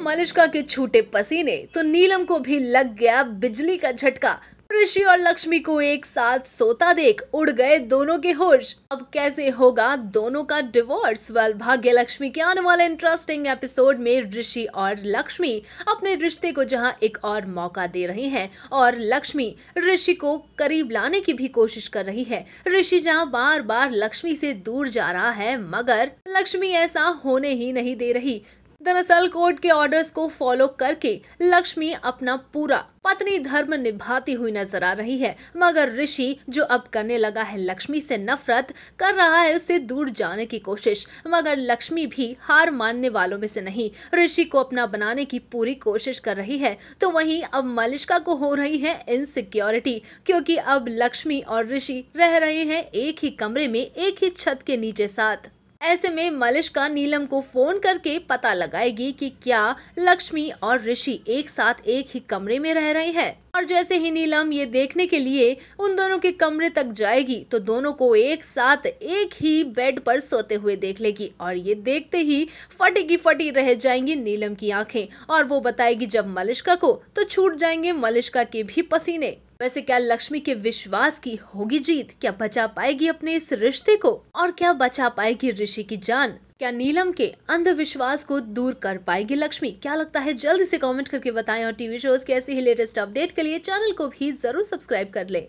मलिश्का के छूटे पसीने तो नीलम को भी लग गया बिजली का झटका ऋषि और लक्ष्मी को एक साथ सोता देख उड़ गए दोनों के होश अब कैसे होगा दोनों का डिवोर्स वेल भाग्य लक्ष्मी के आने वाले इंटरेस्टिंग एपिसोड में ऋषि और लक्ष्मी अपने रिश्ते को जहां एक और मौका दे रहे हैं और लक्ष्मी ऋषि को करीब लाने की भी कोशिश कर रही है ऋषि जहां बार बार लक्ष्मी से दूर जा रहा है मगर लक्ष्मी ऐसा होने ही नहीं दे रही दरअसल कोर्ट के ऑर्डर्स को फॉलो करके लक्ष्मी अपना पूरा पत्नी धर्म निभाती हुई नजर आ रही है मगर ऋषि जो अब करने लगा है लक्ष्मी से नफरत कर रहा है उससे दूर जाने की कोशिश मगर लक्ष्मी भी हार मानने वालों में से नहीं ऋषि को अपना बनाने की पूरी कोशिश कर रही है तो वहीं अब मलिश्का को हो रही है इनसिक्योरिटी क्योंकि अब लक्ष्मी और ऋषि रह रहे हैं एक ही कमरे में एक ही छत के नीचे साथ ऐसे में मलिश्का नीलम को फोन करके पता लगाएगी कि क्या लक्ष्मी और ऋषि एक साथ एक ही कमरे में रह रहे हैं और जैसे ही नीलम ये देखने के लिए उन दोनों के कमरे तक जाएगी तो दोनों को एक साथ एक ही बेड पर सोते हुए देख लेगी और ये देखते ही फटी की फटी रह जाएंगी नीलम की आंखें और वो बताएगी जब मलिश्का को तो छूट जाएंगे मलिश्का के भी पसीने वैसे क्या लक्ष्मी के विश्वास की होगी जीत क्या बचा पाएगी अपने इस रिश्ते को और क्या बचा पाएगी ऋषि की जान क्या नीलम के अंधविश्वास को दूर कर पाएगी लक्ष्मी क्या लगता है जल्द से कमेंट करके बताएं और टीवी शोज के ऐसे ही लेटेस्ट अपडेट के लिए चैनल को भी जरूर सब्सक्राइब कर ले